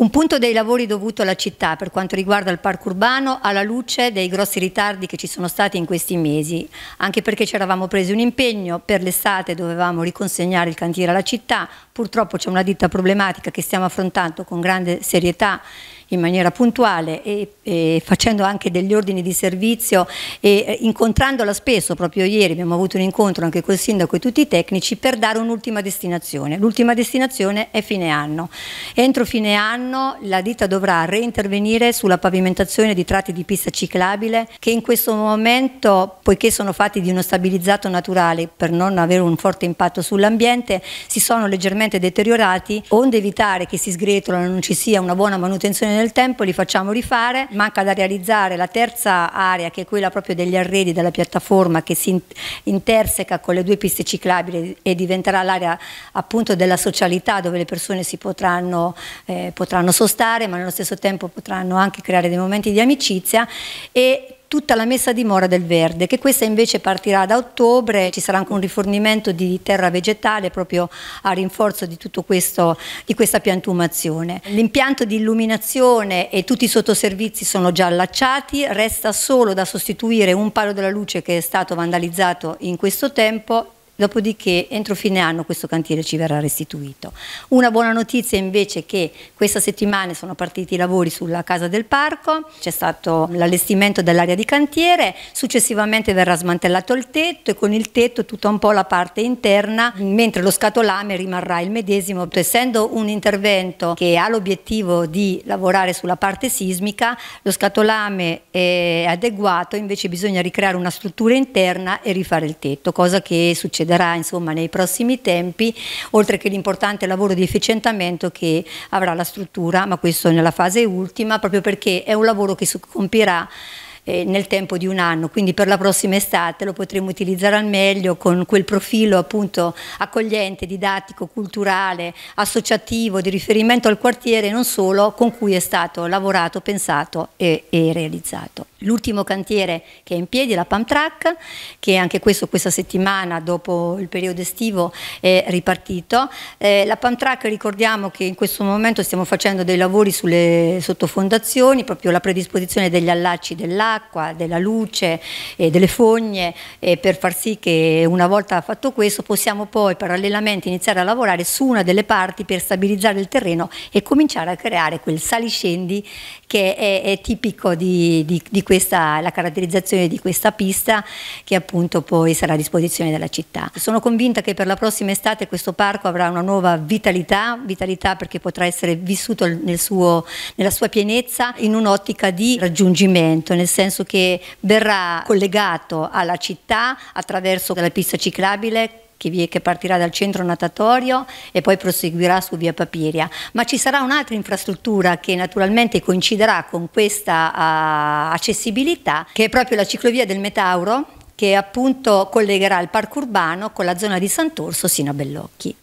Un punto dei lavori dovuto alla città per quanto riguarda il parco urbano alla luce dei grossi ritardi che ci sono stati in questi mesi, anche perché ci eravamo presi un impegno, per l'estate dovevamo riconsegnare il cantiere alla città, purtroppo c'è una ditta problematica che stiamo affrontando con grande serietà in maniera puntuale e, e facendo anche degli ordini di servizio e eh, incontrandola spesso, proprio ieri abbiamo avuto un incontro anche col sindaco e tutti i tecnici per dare un'ultima destinazione. L'ultima destinazione è fine anno. Entro fine anno la ditta dovrà reintervenire sulla pavimentazione di tratti di pista ciclabile che in questo momento, poiché sono fatti di uno stabilizzato naturale per non avere un forte impatto sull'ambiente, si sono leggermente deteriorati, onde evitare che si sgretolano, non ci sia una buona manutenzione nel tempo, li facciamo rifare. Manca da realizzare la terza area, che è quella proprio degli arredi della piattaforma che si interseca con le due piste ciclabili e diventerà l'area appunto della socialità dove le persone si potranno, eh, potranno sostare, ma nello stesso tempo potranno anche creare dei momenti di amicizia e tutta la messa a dimora del verde, che questa invece partirà da ottobre, ci sarà anche un rifornimento di terra vegetale proprio a rinforzo di, questo, di questa piantumazione. L'impianto di illuminazione e tutti i sottoservizi sono già allacciati, resta solo da sostituire un palo della luce che è stato vandalizzato in questo tempo dopodiché entro fine anno questo cantiere ci verrà restituito. Una buona notizia invece è che questa settimana sono partiti i lavori sulla casa del parco, c'è stato l'allestimento dell'area di cantiere, successivamente verrà smantellato il tetto e con il tetto tutta un po' la parte interna, mentre lo scatolame rimarrà il medesimo. Cioè, essendo un intervento che ha l'obiettivo di lavorare sulla parte sismica, lo scatolame è adeguato, invece bisogna ricreare una struttura interna e rifare il tetto, cosa che succede deciderà insomma, nei prossimi tempi, oltre che l'importante lavoro di efficientamento che avrà la struttura, ma questo nella fase ultima, proprio perché è un lavoro che si compirà eh, nel tempo di un anno, quindi per la prossima estate lo potremo utilizzare al meglio con quel profilo appunto accogliente, didattico, culturale, associativo di riferimento al quartiere e non solo con cui è stato lavorato, pensato e, e realizzato. L'ultimo cantiere che è in piedi la Pump Track, che anche questo questa settimana, dopo il periodo estivo, è ripartito. Eh, la Pump Track ricordiamo che in questo momento stiamo facendo dei lavori sulle sottofondazioni, proprio la predisposizione degli allacci dell'acqua, della luce, e delle fogne, eh, per far sì che una volta fatto questo possiamo poi parallelamente iniziare a lavorare su una delle parti per stabilizzare il terreno e cominciare a creare quel saliscendi che è, è tipico di, di, di questa, la caratterizzazione di questa pista che appunto poi sarà a disposizione della città. Sono convinta che per la prossima estate questo parco avrà una nuova vitalità, vitalità perché potrà essere vissuto nel suo, nella sua pienezza in un'ottica di raggiungimento, nel senso che verrà collegato alla città attraverso la pista ciclabile che, partirà dal centro natatorio e poi proseguirà su via Papiria, ma ci sarà un'altra infrastruttura che naturalmente coinciderà con questa uh, accessibilità che è proprio la ciclovia del Metauro che appunto collegherà il parco urbano con la zona di Sant'Orso sino a Bellocchi.